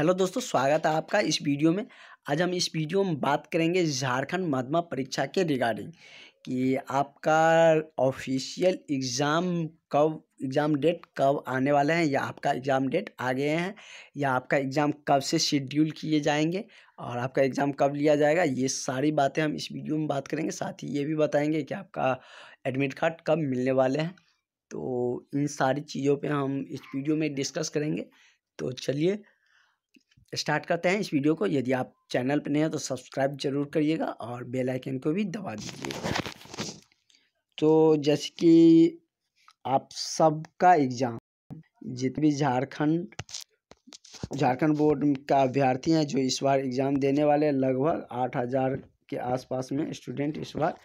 hello दोस्तों स्वागत है आपका इस वीडियो में आज हम इस वीडियो में बात करेंगे झारखंड माध्यमा परीक्षा के रिगार्डिंग कि आपका ऑफिशियल एग्ज़ाम कब एग्ज़ाम डेट कब आने वाले हैं या आपका एग्ज़ाम डेट आ गए हैं या आपका एग्ज़ाम कब से शेड्यूल किए जाएंगे और आपका एग्ज़ाम कब लिया जाएगा ये सारी बातें हम इस वीडियो में बात करेंगे साथ ही ये भी बताएंगे कि आपका एडमिट कार्ड कब मिलने वाले हैं तो इन सारी चीज़ों पर हम इस वीडियो में डिस्कस करेंगे तो चलिए स्टार्ट करते हैं इस वीडियो को यदि आप चैनल पर नए हैं तो सब्सक्राइब जरूर करिएगा और बेल आइकन को भी दबा दीजिएगा तो जैसे कि आप सबका एग्ज़ाम जितने भी झारखंड झारखंड बोर्ड का अभ्यर्थी हैं जो इस बार एग्ज़ाम देने वाले लगभग आठ हज़ार के आसपास में स्टूडेंट इस बार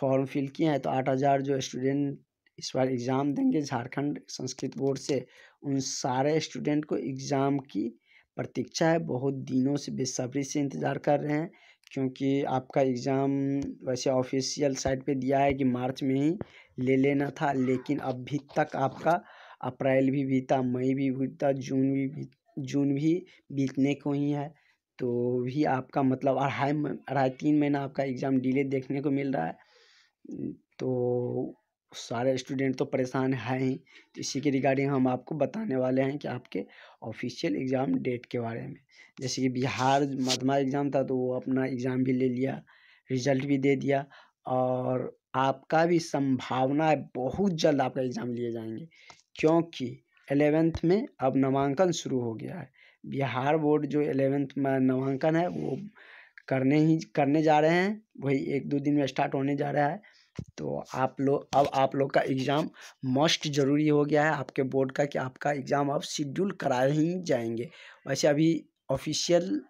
फॉर्म फिल किए हैं तो आठ हज़ार जो स्टूडेंट इस बार एग्ज़ाम देंगे झारखंड संस्कृत बोर्ड से उन सारे स्टूडेंट को एग्ज़ाम की प्रतीक्षा है बहुत दिनों से बेसब्री से इंतज़ार कर रहे हैं क्योंकि आपका एग्ज़ाम वैसे ऑफिशियल साइट पे दिया है कि मार्च में ही ले लेना था लेकिन अभी तक आपका अप्रैल भी बीता मई भी बीता जून भी जून भी बीतने को ही है तो भी आपका मतलब अढ़ाई अढ़ाई तीन महीना आपका एग्ज़ाम डिले देखने को मिल रहा है तो सारे स्टूडेंट तो परेशान हैं ही तो इसी के रिगार्डिंग हम आपको बताने वाले हैं कि आपके ऑफिशियल एग्ज़ाम डेट के बारे में जैसे कि बिहार मधमा एग्ज़ाम था तो वो अपना एग्ज़ाम भी ले लिया रिजल्ट भी दे दिया और आपका भी संभावना है बहुत जल्द आपका एग्ज़ाम लिए जाएंगे क्योंकि एलेवेंथ में अब नामांकन शुरू हो गया है बिहार बोर्ड जो एलेवेंथ में नामांकन है वो करने ही करने जा रहे हैं वही एक दो दिन में स्टार्ट होने जा रहा है तो आप लोग अब आप लोग का एग्ज़ाम मस्ट ज़रूरी हो गया है आपके बोर्ड का कि आपका एग्ज़ाम अब शिड्यूल करा ही जाएंगे वैसे अभी ऑफिशियल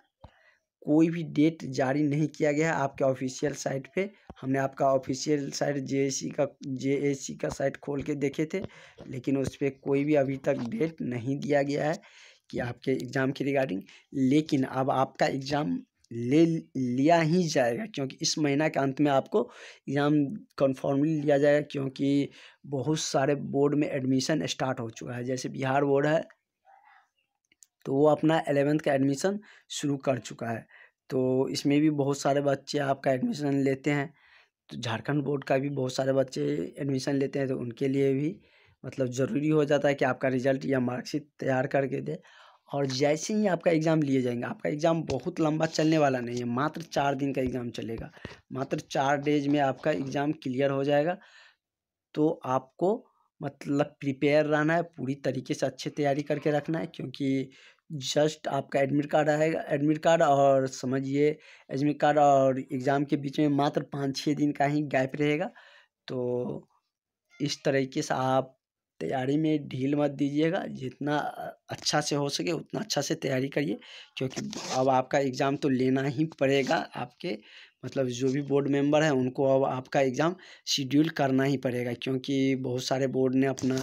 कोई भी डेट जारी नहीं किया गया है आपके ऑफिशियल साइट पे हमने आपका ऑफिशियल साइट जे का जे का साइट खोल के देखे थे लेकिन उस पर कोई भी अभी तक डेट नहीं दिया गया है कि आपके एग्ज़ाम की रिगार्डिंग लेकिन अब आपका एग्ज़ाम ले लिया ही जाएगा क्योंकि इस महीना के अंत में आपको एग्ज़ाम कन्फर्मली लिया जाएगा क्योंकि बहुत सारे बोर्ड में एडमिशन स्टार्ट हो चुका है जैसे बिहार बोर्ड है तो वो अपना एलेवेंथ का एडमिशन शुरू कर चुका है तो इसमें भी बहुत सारे बच्चे आपका एडमिशन लेते हैं तो झारखंड बोर्ड का भी बहुत सारे बच्चे एडमिशन लेते हैं तो उनके लिए भी मतलब ज़रूरी हो जाता है कि आपका रिजल्ट या मार्कशीट तैयार करके दे और जैसे ही आपका एग्ज़ाम लिए जाएंगे आपका एग्ज़ाम बहुत लंबा चलने वाला नहीं है मात्र चार दिन का एग्ज़ाम चलेगा मात्र चार डेज में आपका एग्ज़ाम क्लियर हो जाएगा तो आपको मतलब प्रिपेयर रहना है पूरी तरीके से अच्छे तैयारी करके रखना है क्योंकि जस्ट आपका एडमिट कार्ड आएगा एडमिट कार्ड और समझिए एडमिट कार्ड और एग्ज़ाम के बीच में मात्र पाँच छः दिन का ही गैप रहेगा तो इस तरीके से आप तैयारी में ढील मत दीजिएगा जितना अच्छा से हो सके उतना अच्छा से तैयारी करिए क्योंकि अब आपका एग्ज़ाम तो लेना ही पड़ेगा आपके मतलब जो भी बोर्ड मेंबर हैं उनको अब आपका एग्ज़ाम शेड्यूल करना ही पड़ेगा क्योंकि बहुत सारे बोर्ड ने अपना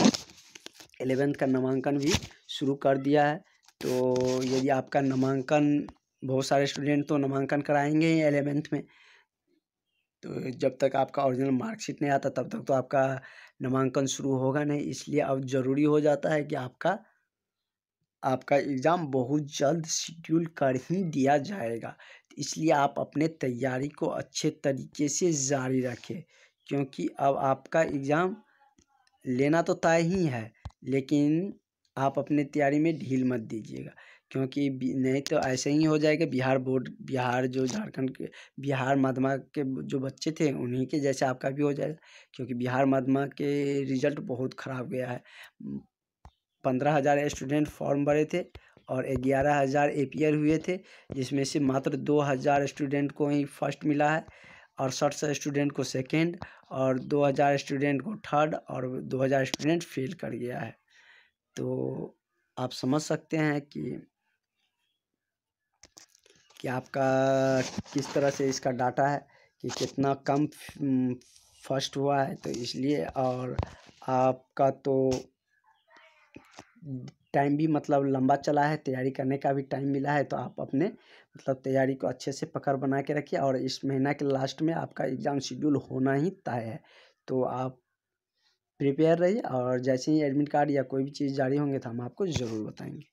एलेवेंथ का नामांकन भी शुरू कर दिया है तो यदि आपका नामांकन बहुत सारे स्टूडेंट तो नामांकन कराएंगे ही एलेवेंथ में तो जब तक आपका ओरिजिनल मार्कशीट नहीं आता तब तक तो आपका नामांकन शुरू होगा नहीं इसलिए अब ज़रूरी हो जाता है कि आपका आपका एग्ज़ाम बहुत जल्द शेड्यूल कर ही दिया जाएगा इसलिए आप अपने तैयारी को अच्छे तरीके से जारी रखें क्योंकि अब आपका एग्ज़ाम लेना तो तय ही है लेकिन आप अपने तैयारी में ढील मत दीजिएगा क्योंकि नहीं तो ऐसे ही हो जाएगा बिहार बोर्ड बिहार जो झारखंड के बिहार माध्यमा के जो बच्चे थे उन्हीं के जैसे आपका भी हो जाएगा क्योंकि बिहार माध्यमा के रिजल्ट बहुत ख़राब गया है पंद्रह हज़ार स्टूडेंट फॉर्म भरे थे और ग्यारह हज़ार एपियर हुए थे जिसमें से मात्र दो हज़ार स्टूडेंट को ही फर्स्ट मिला है और सठ सौ स्टूडेंट को सेकेंड और दो हज़ार स्टूडेंट को थर्ड और दो हज़ार स्टूडेंट फेल कर गया है तो आप समझ सकते हैं कि कि आपका किस तरह से इसका डाटा है कि कितना कम फर्स्ट हुआ है तो इसलिए और आपका तो टाइम भी मतलब लंबा चला है तैयारी करने का भी टाइम मिला है तो आप अपने मतलब तैयारी को अच्छे से पकड़ बना के रखिए और इस महीना के लास्ट में आपका एग्ज़ाम शेड्यूल होना ही तय है तो आप प्रिपेयर रहिए और जैसे ही एडमिट कार्ड या कोई भी चीज़ जारी होंगे तो हम आपको ज़रूर बताएंगे